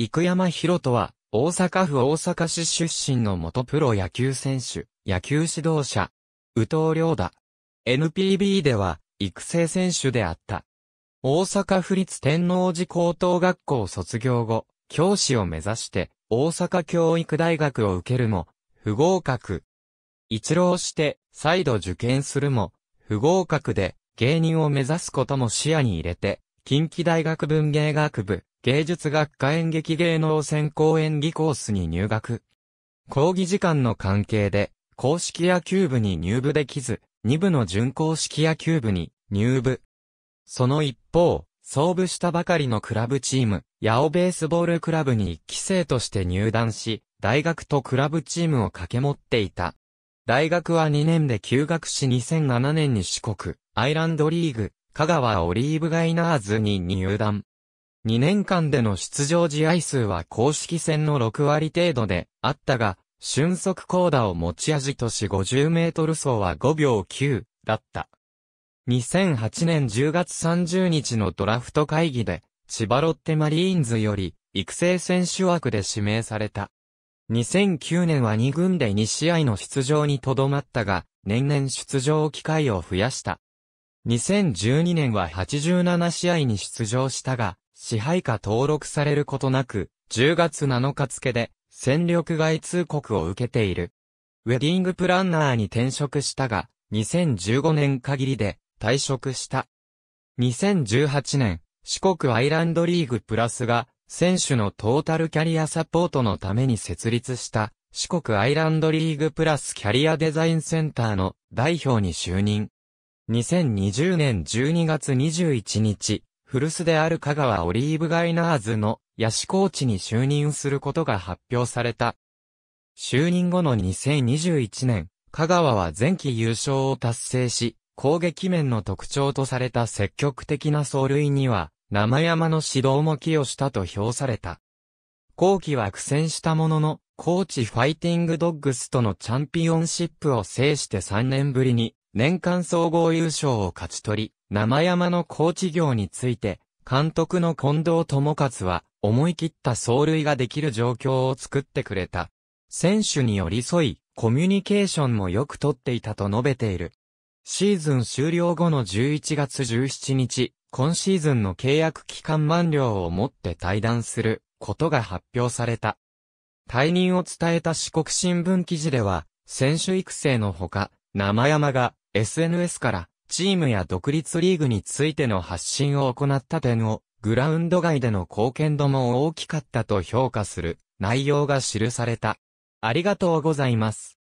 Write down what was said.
生山博人は、大阪府大阪市出身の元プロ野球選手、野球指導者、宇藤良だ。NPB では、育成選手であった。大阪府立天王寺高等学校卒業後、教師を目指して、大阪教育大学を受けるも、不合格。一浪して、再度受験するも、不合格で、芸人を目指すことも視野に入れて、近畿大学文芸学部、芸術学科演劇芸能専攻演技コースに入学。講義時間の関係で、公式野球部に入部できず、2部の準公式野球部に入部。その一方、創部したばかりのクラブチーム、八尾ベースボールクラブに1期生として入団し、大学とクラブチームを掛け持っていた。大学は2年で休学し2007年に四国、アイランドリーグ、香川オリーブガイナーズに入団。2年間での出場試合数は公式戦の6割程度であったが、俊足高打を持ち味とし50メートル走は5秒9だった。2008年10月30日のドラフト会議で、千葉ロッテマリーンズより育成選手枠で指名された。2009年は2軍で2試合の出場にとどまったが、年々出場機会を増やした。2012年は87試合に出場したが、支配下登録されることなく、10月7日付で、戦力外通告を受けている。ウェディングプランナーに転職したが、2015年限りで退職した。2018年、四国アイランドリーグプラスが、選手のトータルキャリアサポートのために設立した、四国アイランドリーグプラスキャリアデザインセンターの代表に就任。2020年12月21日、古巣である香川オリーブガイナーズのヤシコーチに就任することが発表された。就任後の2021年、香川は前期優勝を達成し、攻撃面の特徴とされた積極的な走塁には、生山の指導も寄与したと評された。後期は苦戦したものの、コーチファイティングドッグスとのチャンピオンシップを制して3年ぶりに年間総合優勝を勝ち取り、生山のコーチ業について、監督の近藤智勝は、思い切った走塁ができる状況を作ってくれた。選手に寄り添い、コミュニケーションもよくとっていたと述べている。シーズン終了後の11月17日、今シーズンの契約期間満了をもって退団することが発表された。退任を伝えた四国新聞記事では、選手育成のほか、生山が SNS からチームや独立リーグについての発信を行った点を、グラウンド外での貢献度も大きかったと評価する内容が記された。ありがとうございます。